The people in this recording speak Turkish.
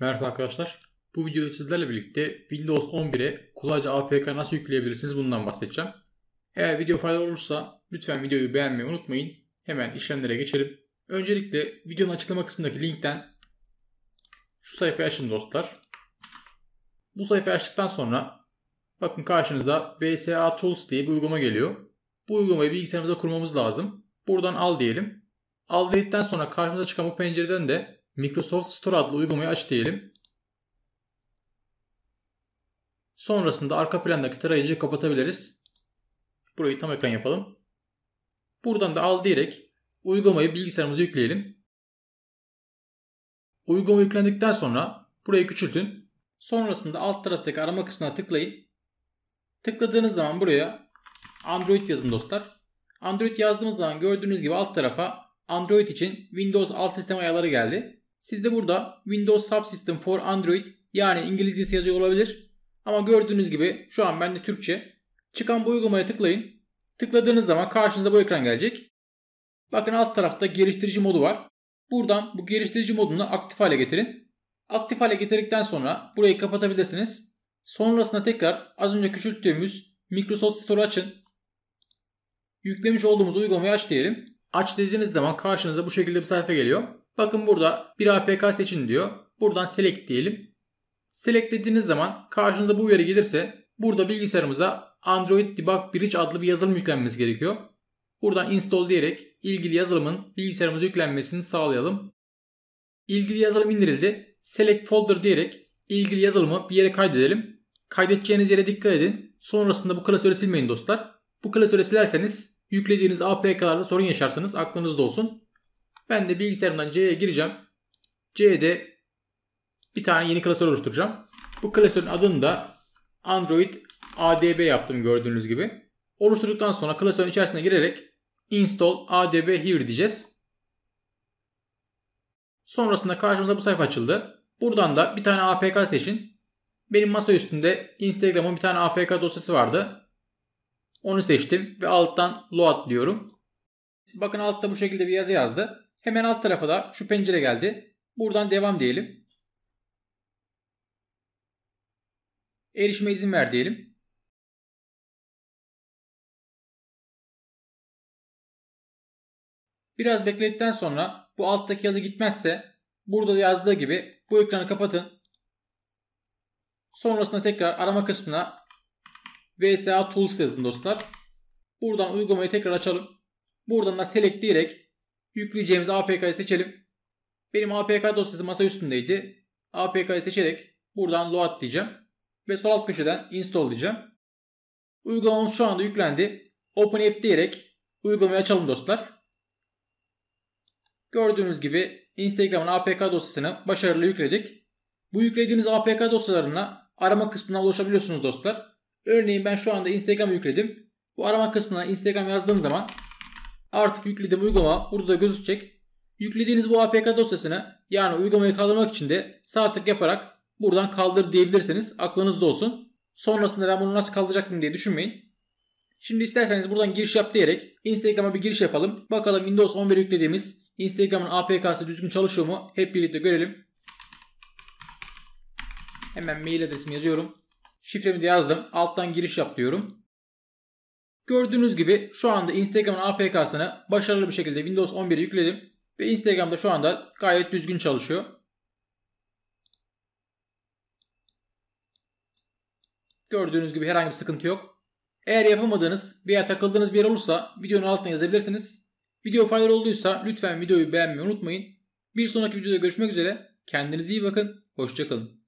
Merhaba arkadaşlar. Bu videoda sizlerle birlikte Windows 11'e kolayca APK nasıl yükleyebilirsiniz bundan bahsedeceğim. Eğer video faydalı olursa lütfen videoyu beğenmeyi unutmayın. Hemen işlemlere geçelim. Öncelikle videonun açıklama kısmındaki linkten şu sayfayı açın dostlar. Bu sayfayı açtıktan sonra bakın karşınıza VSA Tools diye bir uygulama geliyor. Bu uygulamayı bilgisayarımıza kurmamız lazım. Buradan al diyelim. Al dedikten sonra karşımıza çıkan bu pencereden de Microsoft Store adlı uygulamayı aç diyelim. Sonrasında arka plandaki tarayıcıyı kapatabiliriz. Burayı tam ekran yapalım. Buradan da al diyerek uygulamayı bilgisayarımıza yükleyelim. Uygulama yüklendikten sonra burayı küçültün. Sonrasında alt taraftaki arama kısmına tıklayın. Tıkladığınız zaman buraya Android yazın dostlar. Android yazdığımız zaman gördüğünüz gibi alt tarafa Android için Windows alt sistem ayarları geldi. Siz de burada Windows Subsystem for Android yani İngilizcesi yazıyor olabilir. Ama gördüğünüz gibi şu an bende Türkçe. Çıkan bu uygulamaya tıklayın. Tıkladığınız zaman karşınıza bu ekran gelecek. Bakın alt tarafta geliştirici modu var. Buradan bu geliştirici modunu aktif hale getirin. Aktif hale getirdikten sonra burayı kapatabilirsiniz. Sonrasında tekrar az önce küçülttüğümüz Microsoft Store'u açın. Yüklemiş olduğumuz uygulamayı aç diyelim. Aç dediğiniz zaman karşınıza bu şekilde bir sayfa geliyor. Bakın burada bir APK seçin diyor. Buradan select diyelim. Select dediğiniz zaman karşınıza bu uyarı gelirse burada bilgisayarımıza Android Debug Bridge adlı bir yazılım yüklenmesi gerekiyor. Buradan install diyerek ilgili yazılımın bilgisayarımıza yüklenmesini sağlayalım. İlgili yazılım indirildi. Select folder diyerek ilgili yazılımı bir yere kaydedelim. Kaydedeceğiniz yere dikkat edin. Sonrasında bu klasörü silmeyin dostlar. Bu klasörü silerseniz yüklediğiniz APK'larda sorun yaşarsınız. Aklınızda olsun. Ben de bilgisayarımdan C'ye gireceğim. C'de bir tane yeni klasör oluşturacağım. Bu klasörün adını da Android ADB yaptım gördüğünüz gibi. Oluşturduktan sonra klasörün içerisine girerek install adb here diyeceğiz. Sonrasında karşımıza bu sayfa açıldı. Buradan da bir tane APK seçin. Benim masa üstünde Instagram'ın bir tane APK dosyası vardı. Onu seçtim ve alttan load diyorum. Bakın altta bu şekilde bir yazı yazdı. Hemen alt tarafa da şu pencere geldi. Buradan devam diyelim. Erişme izin ver diyelim. Biraz bekledikten sonra bu alttaki yazı gitmezse burada yazdığı gibi bu ekranı kapatın. Sonrasında tekrar arama kısmına VSA Tools yazın dostlar. Buradan uygulamayı tekrar açalım. Buradan da select diyerek Yükleyeceğimiz APK'yı seçelim. Benim APK dosyası masa üstündeydi. APK'yı seçerek buradan load diyeceğim. Ve sol alt köşeden install diyeceğim. Uygulamamız şu anda yüklendi. Open app diyerek uygulamayı açalım dostlar. Gördüğünüz gibi Instagram'ın APK dosyasını başarılı yükledik. Bu yüklediğimiz APK dosyalarına arama kısmına ulaşabiliyorsunuz dostlar. Örneğin ben şu anda instagramı yükledim. Bu arama kısmına Instagram yazdığım zaman Artık yüklediğim uygulama burada da gözükecek. Yüklediğiniz bu APK dosyasına, yani uygulamayı kaldırmak için de sağ tık yaparak buradan kaldır diyebilirsiniz. Aklınızda olsun. Sonrasında ben bunu nasıl kaldıracaktım diye düşünmeyin. Şimdi isterseniz buradan giriş yap diyerek Instagram'a bir giriş yapalım. Bakalım Windows 11 yüklediğimiz Instagram'ın APK'sı düzgün çalışıyor mu? Hep birlikte görelim. Hemen mail adresimi yazıyorum. Şifremi de yazdım. Alttan giriş yap diyorum. Gördüğünüz gibi şu anda Instagram'ın APK'sını başarılı bir şekilde Windows 11'e yükledim. Ve Instagram'da şu anda gayet düzgün çalışıyor. Gördüğünüz gibi herhangi bir sıkıntı yok. Eğer yapamadığınız veya takıldığınız bir yer olursa videonun altına yazabilirsiniz. Video faydalı olduysa lütfen videoyu beğenmeyi unutmayın. Bir sonraki videoda görüşmek üzere. Kendinize iyi bakın. Hoşçakalın.